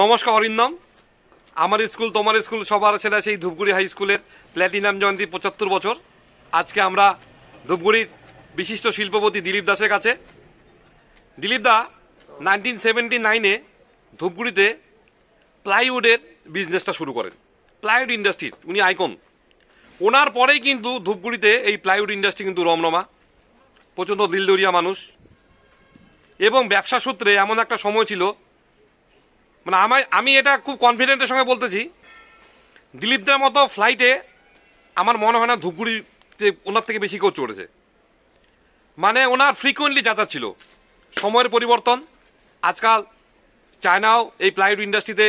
নমস্কার অরিন্দম আমার স্কুল তোমার স্কুল সবার ছেলে সেই ধূপগুড়ি হাই স্কুলের প্ল্যাটিনাম জয়ন্তী পঁচাত্তর বছর আজকে আমরা ধূপগুড়ির বিশিষ্ট শিল্পপতি দিলীপ দাসের কাছে দিলীপ দা নাইনটিন সেভেন্টি নাইনে ধূপগুড়িতে প্লাইউডের বিজনেসটা শুরু করেন প্লাইউড ইন্ডাস্ট্রির উনি আইকন ওনার পরেই কিন্তু ধূপগুড়িতে এই প্লাইউড ইন্ডাস্ট্রি কিন্তু রমরমা প্রচণ্ড দিলদরিয়া মানুষ এবং ব্যবসা সূত্রে এমন একটা সময় ছিল মানে আমায় আমি এটা খুব কনফিডেন্টের সঙ্গে বলতেছি দিলীপদের মতো ফ্লাইটে আমার মনে হয় না ধূপগুড়িতে ওনার থেকে বেশি কেউ চড়েছে মানে ওনার ফ্রিকুয়েন্টলি যাতায়াত ছিল সময়ের পরিবর্তন আজকাল চায়নাও এই প্লাইউড ইন্ডাস্ট্রিতে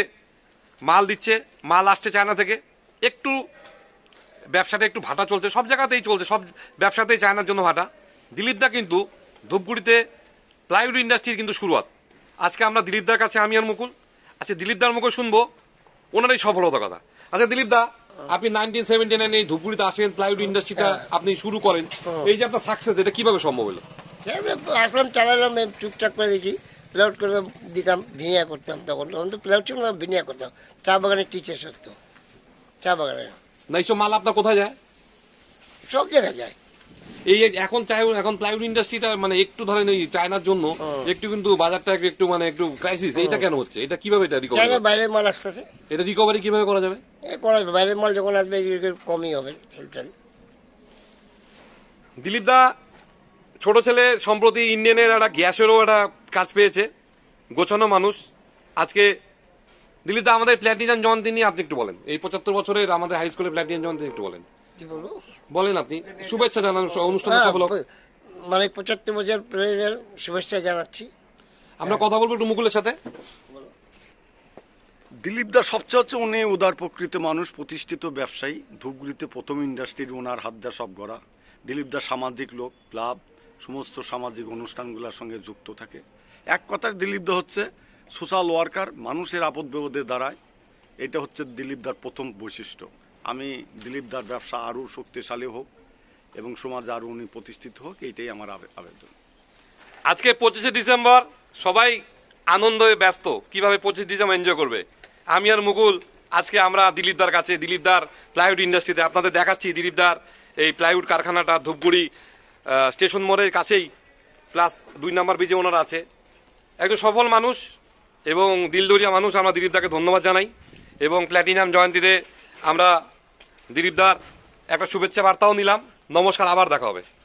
মাল দিচ্ছে মাল আসছে চায়না থেকে একটু ব্যবসাটা একটু ভাটা চলছে সব জায়গাতেই চলছে সব ব্যবসাতেই চায়নার জন্য ভাটা দিলীপদা কিন্তু ধূপগুড়িতে প্লাইউড ইন্ডাস্ট্রির কিন্তু শুরুয়াত আজকে আমরা দিলীপদার কাছে আমি আর মুকুল আচ্ছা দিলীপ দার মুখে শুনবো ওনারই সফলতা কথা আচ্ছা দিলীপ দা আপনি নাইনটিন সেভেন্টি নাইন এই ধুপগুড়িতে আসেন প্লাইউড ইন্ডাস্ট্রিটা হ্যাঁ। আপনি শুরু করেন হ্যাঁ। এই যে আপনার সাকসেস এটা কিভাবে সম্ভব হলো আসলাম চালালাম টুকটাক করে দেখি প্লেআউট করে দিতাম ভিনিয়া করতাম তখন তখন তো প্লেআউট ছিল ভিনিয়া করতাম চা বাগানের টিচার সত্য চা বাগানে না এইসব মাল আপনার কোথায় যায় সব জায়গায় যায় এই এখন এখন প্লাইউড ইন্ডাস্ট্রিটা মানে একটু ধরেন এই চায়নার জন্য একটু কিন্তু বাজারটা একটু মানে একটু ক্রাইসিস এটা কেন হচ্ছে এটা কিভাবে এটা রিকভারি বাইরে মাল আসতেছে এটা রিকভারি কিভাবে করা যাবে করা যাবে বাইরের মাল যখন আসবে কমই হবে চলছেন দিলীপ দা ছোট ছেলে সম্প্রতি ইন্ডিয়ানের একটা গ্যাসেরও একটা কাজ পেয়েছে গোছানো মানুষ আজকে দিলীপ দা আমাদের প্ল্যাটিনাম জন তিনি আপনি একটু বলেন এই পঁচাত্তর বছরের আমাদের হাই স্কুলের প্ল্যাটিনাম জন তিনি একটু বলেন বলেন আপনি শুভেচ্ছা জানান অনুষ্ঠানে হ্যাঁ, সফল মানে পঁচাত্তর বছর প্রেমের শুভেচ্ছা জানাচ্ছি আমরা কথা বলবো একটু মুকুলের সাথে দিলীপ দা সবচেয়ে হচ্ছে উনি উদার প্রকৃত মানুষ প্রতিষ্ঠিত ব্যবসায়ী ধূপগুড়িতে প্রথম ইন্ডাস্ট্রির ওনার হাত দা সব গড়া দিলীপ দা সামাজিক লোক ক্লাব সমস্ত সামাজিক অনুষ্ঠানগুলোর সঙ্গে যুক্ত থাকে এক কথায় দিলীপ দা হচ্ছে সোশ্যাল ওয়ার্কার মানুষের আপদ বিপদে দাঁড়ায় এটা হচ্ছে দিলীপ দার প্রথম বৈশিষ্ট্য আমি দিলীপ দার ব্যবসা আরও শক্তিশালী হোক এবং সমাজ আরও উনি প্রতিষ্ঠিত হোক এইটাই আমার আবেদন আজকে পঁচিশে ডিসেম্বর সবাই আনন্দে ব্যস্ত কিভাবে পঁচিশে ডিসেম্বর এনজয় করবে আমি আর মুকুল আজকে আমরা দিলীপদার কাছে দিলীপদার প্লাইউড ইন্ডাস্ট্রিতে আপনাদের দেখাচ্ছি দিলীপদার এই প্লাইউড কারখানাটা ধূপগুড়ি স্টেশন মোড়ের কাছেই প্লাস দুই নম্বর ব্রিজে ওনার আছে একজন সফল মানুষ এবং দিলদরিয়া মানুষ আমরা দিলীপদাকে ধন্যবাদ জানাই এবং প্ল্যাটিনাম জয়ন্তীতে আমরা দিলীপদার একটা শুভেচ্ছা বার্তাও নিলাম নমস্কার আবার দেখা হবে